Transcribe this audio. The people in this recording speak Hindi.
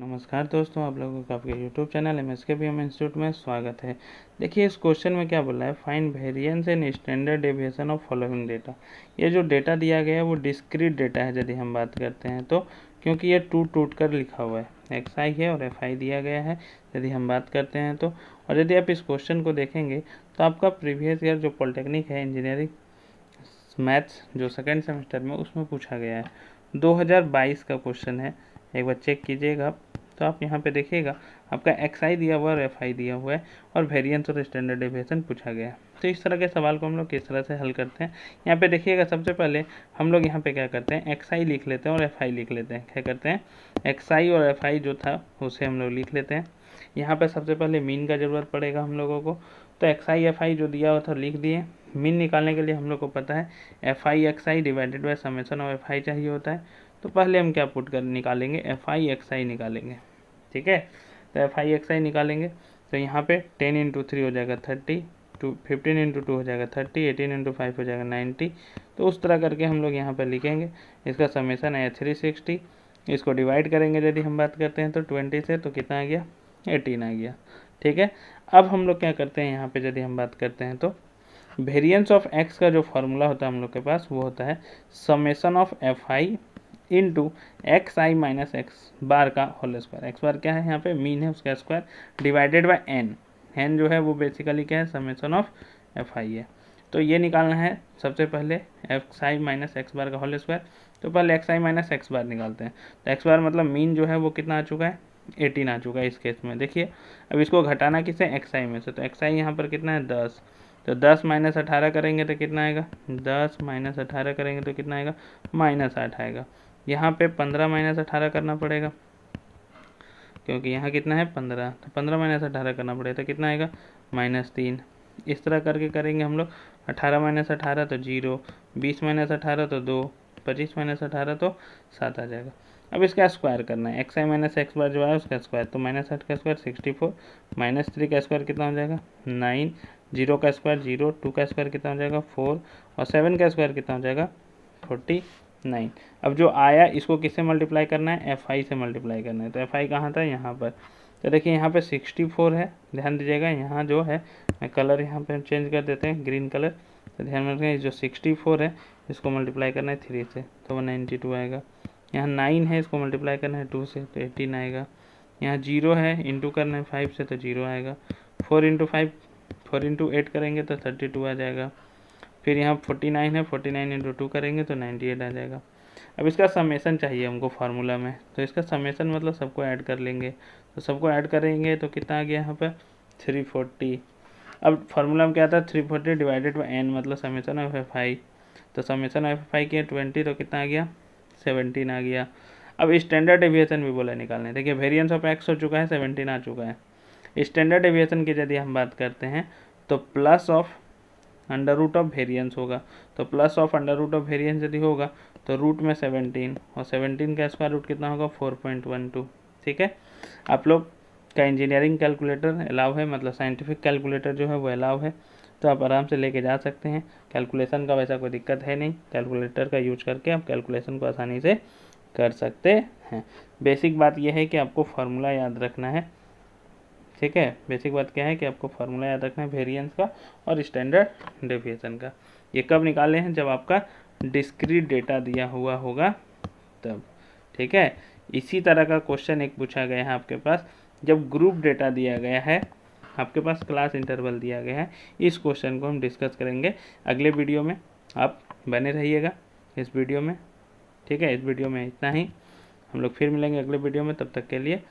नमस्कार दोस्तों आप लोगों का आपके YouTube channel M S K B M institute में स्वागत है देखिए इस क्वेश्चन में क्या बोला है find variance in standard deviation of following data ये जो डेटा दिया गया है वो डिस्क्रीट डेटा है यदि हम बात करते हैं तो क्योंकि ये टूट टूट कर लिखा हुआ है एक्स आई है और एफ आई दिया गया है यदि हम बात करते हैं तो और यदि आप इस क्वेश्चन को देखेंगे तो आपका प्रीवियस ईयर जो पॉलिटेक्निक है इंजीनियरिंग मैथ्स जो सेकेंड सेमेस्टर में उसमें पूछा गया है बाईस का क्वेश्चन है एक बार चेक कीजिएगा तो आप यहाँ पे देखिएगा आपका एक्स आई दिया हुआ और एफ आई दिया हुआ है और वेरियंस और स्टैंडर्ड डेविएशन पूछा गया है तो इस तरह के सवाल को हम लोग किस तरह से हल करते हैं यहाँ पे देखिएगा सबसे पहले हम लोग यहाँ पे क्या करते हैं एक्स आई लिख लेते हैं और एफ आई लिख लेते हैं क्या करते हैं एक्स आई और एफ आई जो था उसे हम लोग लिख लेते हैं यहाँ पर सबसे पहले मीन का ज़रूरत पड़ेगा हम लोगों को तो एक्स आई एफ आई जो दिया हुआ था लिख दिए मीन निकालने के लिए हम लोग को पता है F I X I divided by summation of F I चाहिए होता है तो पहले हम क्या पुट कर निकालेंगे एफ आई एक्स आई निकालेंगे ठीक है तो एफ आई एक्स आई निकालेंगे तो यहाँ पे टेन इंटू थ्री हो जाएगा thirty two fifteen into two हो जाएगा थर्टी एटीन इंटू फाइव हो जाएगा नाइन्टी तो उस तरह करके हम लोग यहाँ पर लिखेंगे इसका समेसन है थ्री सिक्सटी इसको डिवाइड करेंगे यदि हम बात करते हैं तो ट्वेंटी से तो कितना आ गया एटीन आ गया ठीक है अब हम लोग क्या करते हैं यहाँ पे यदि हम बात करते हैं तो वेरियंस ऑफ एक्स का जो फार्मूला होता है हम लोग के पास वो होता है summation of F I into X I minus X bar का होल स्क्वायर एक्स बार क्या है यहाँ पे मीन है उसका square divided by N N जो है वो बेसिकली क्या है समेसन ऑफ एफ आई है तो ये निकालना है सबसे पहले X I minus X bar का होल स्क्वायर तो पहले X I minus X bar निकालते हैं तो एक्स बार मतलब मीन जो है वो कितना आ चुका है एटीन आ चुका है इस केस में देखिए अब इसको घटाना किसे एक्स आई में से तो एक्स आई यहाँ पर कितना है दस तो दस माइनस अठारह करेंगे तो कितना आएगा दस माइनस अठारह करेंगे तो कितना आएगा माइनस आठ आएगा यहाँ पे पंद्रह माइनस अठारह करना पड़ेगा क्योंकि यहाँ कितना है पंद्रह तो पंद्रह माइनस अठारह करना पड़ेगा तो कितना आएगा माइनस तीन इस तरह करके करेंगे हम लोग अठारह माइनस अठारह तो जीरो बीस माइनस अठारह तो दो पच्चीस माइनस अठारह तो सात आ जाएगा अब इसका स्क्वायर करना है X I minus X bar जो है उसका स्क्वायर तो माइनस आठ का square sixty four minus three का स्क्वायर कितना हो जाएगा नाइन जीरो का स्क्वायर जीरो टू का स्क्वायर कितना हो जाएगा फोर और सेवन का स्क्वायर कितना हो जाएगा फोर्टी नाइन अब जो आया इसको किससे मल्टीप्लाई करना है एफ आई से मल्टीप्लाई करना है तो एफ आई कहाँ था यहाँ पर तो देखिए यहाँ पे सिक्सटी फोर है ध्यान दीजिएगा यहाँ जो है मैं कलर यहाँ पे हम चेंज कर देते हैं ग्रीन कलर तो ध्यान में रखें जो सिक्सटी फोर है इसको मल्टीप्लाई करना है थ्री से तो वो नाइन्टी टू आएगा यहाँ नाइन है इसको मल्टीप्लाई करना है टू से तो एटीन आएगा यहाँ जीरो है इंटू करना है फाइव से तो जीरो आएगा four into five four into eight करेंगे तो थर्टी टू आ जाएगा फिर यहाँ फोर्टी नाइन है फोर्टी नाइन इंटू टू करेंगे तो नाइन्टी एट आ जाएगा अब इसका समेसन चाहिए हमको फार्मूला में तो इसका समेसन मतलब सबको ऐड कर लेंगे तो सबको ऐड करेंगे तो कितना आ गया यहाँ पर थ्री फोर्टी अब फार्मूला में क्या था three forty divided by N मतलब समेसन ऑफ एफ आई तो समेसन ऑफ एफ आई किया ट्वेंटी तो कितना आ गया सेवनटीन आ गया अब स्टैंडर्ड एविएशन भी बोला निकालने देखिए वेरियंस ऑफ एक्स हो चुका है सेवनटीन आ चुका है स्टैंडर्ड एविएशन की यदि हम बात करते हैं तो plus of under root of variance होगा तो plus of under root of variance यदि होगा तो रूट में सेवनटीन और सेवनटीन का स्क्वायर रूट कितना होगा फोर पॉइंट वन टू ठीक है आप लोग का इंजीनियरिंग कैलकुलेटर अलाव है मतलब साइंटिफिक कैलकुलेटर जो है वो अलाव है तो आप आराम से लेके जा सकते हैं कैलकुलेशन का वैसा कोई दिक्कत है नहीं कैलकुलेटर का यूज करके आप कैलकुलेशन को आसानी से कर सकते हैं बेसिक बात यह है कि आपको फार्मूला याद रखना है ठीक है बेसिक बात क्या है कि आपको फार्मूला याद रखना है वेरियंस का और स्टैंडर्ड डेविएशन का ये कब निकाले हैं जब आपका डिस्क्रीट डेटा दिया हुआ होगा तब ठीक है इसी तरह का क्वेश्चन एक पूछा गया है आपके पास जब ग्रुप डेटा दिया गया है आपके पास क्लास इंटरवल दिया गया है इस क्वेश्चन को हम डिस्कस करेंगे अगले वीडियो में आप बने रहिएगा इस वीडियो में ठीक है इस वीडियो में इतना ही हम लोग फिर मिलेंगे अगले वीडियो में तब तक के लिए